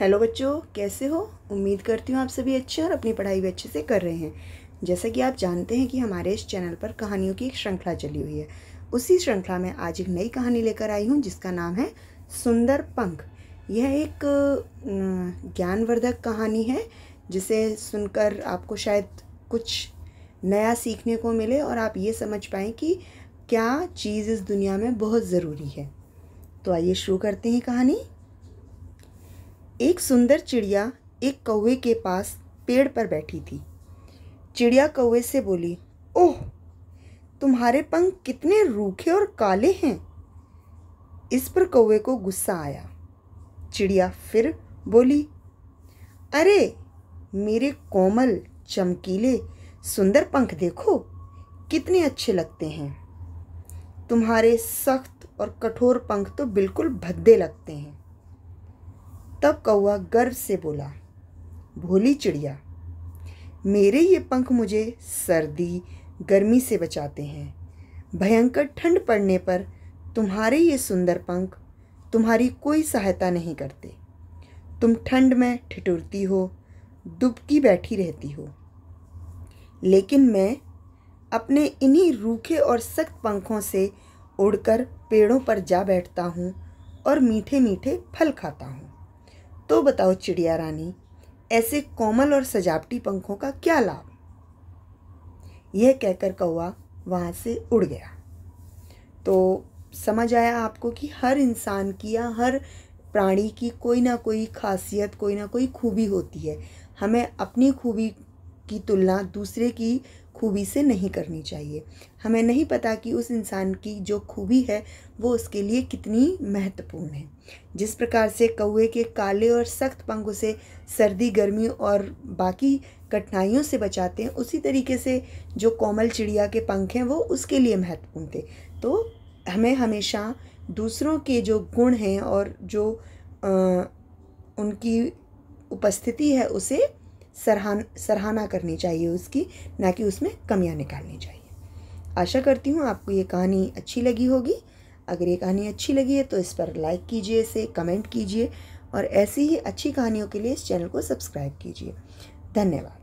hello बच्चों कैसे हो उम्मीद करती हूँ आप सभी अच्छे और अपनी पढ़ाई भी अच्छे से कर रहे हैं जैसा कि आप जानते हैं कि हमारे इस चैनल पर कहानियों की एक श्रृंखला चली हुई है उसी श्रृंखला में आज एक नई कहानी लेकर आई हूँ जिसका नाम है सुंदर पंख यह एक ज्ञानवर्धक कहानी है जिसे सुनकर आपको शायद कुछ नया सीखने को मिले और आप ये समझ पाएँ कि क्या चीज़ इस दुनिया में बहुत ज़रूरी है तो आइए शुरू करते हैं कहानी एक सुंदर चिड़िया एक कौवे के पास पेड़ पर बैठी थी चिड़िया कौवे से बोली ओह तुम्हारे पंख कितने रूखे और काले हैं इस पर कौवे को गुस्सा आया चिड़िया फिर बोली अरे मेरे कोमल चमकीले सुंदर पंख देखो कितने अच्छे लगते हैं तुम्हारे सख्त और कठोर पंख तो बिल्कुल भद्दे लगते हैं तब कौआ गर्व से बोला भोली चिड़िया मेरे ये पंख मुझे सर्दी गर्मी से बचाते हैं भयंकर ठंड पड़ने पर तुम्हारे ये सुंदर पंख तुम्हारी कोई सहायता नहीं करते तुम ठंड में ठिठुरती हो दुबकी बैठी रहती हो लेकिन मैं अपने इन्हीं रूखे और सख्त पंखों से उड़कर पेड़ों पर जा बैठता हूँ और मीठे मीठे फल खाता हूँ तो बताओ चिड़िया रानी ऐसे कोमल और सजावटी पंखों का क्या लाभ यह कहकर कौआ वहाँ से उड़ गया तो समझ आया आपको कि हर इंसान की या हर प्राणी की कोई ना कोई खासियत कोई ना कोई खूबी होती है हमें अपनी खूबी की तुलना दूसरे की खूबी से नहीं करनी चाहिए हमें नहीं पता कि उस इंसान की जो खूबी है वो उसके लिए कितनी महत्वपूर्ण है जिस प्रकार से कौए के काले और सख्त पंख उसे सर्दी गर्मी और बाकी कठिनाइयों से बचाते हैं उसी तरीके से जो कोमल चिड़िया के पंख हैं वो उसके लिए महत्वपूर्ण थे तो हमें हमेशा दूसरों के जो गुण हैं और जो आ, उनकी उपस्थिति है उसे सराहना सराहना करनी चाहिए उसकी ना कि उसमें कमियां निकालनी चाहिए आशा करती हूँ आपको ये कहानी अच्छी लगी होगी अगर ये कहानी अच्छी लगी है तो इस पर लाइक कीजिए इसे कमेंट कीजिए और ऐसी ही अच्छी कहानियों के लिए इस चैनल को सब्सक्राइब कीजिए धन्यवाद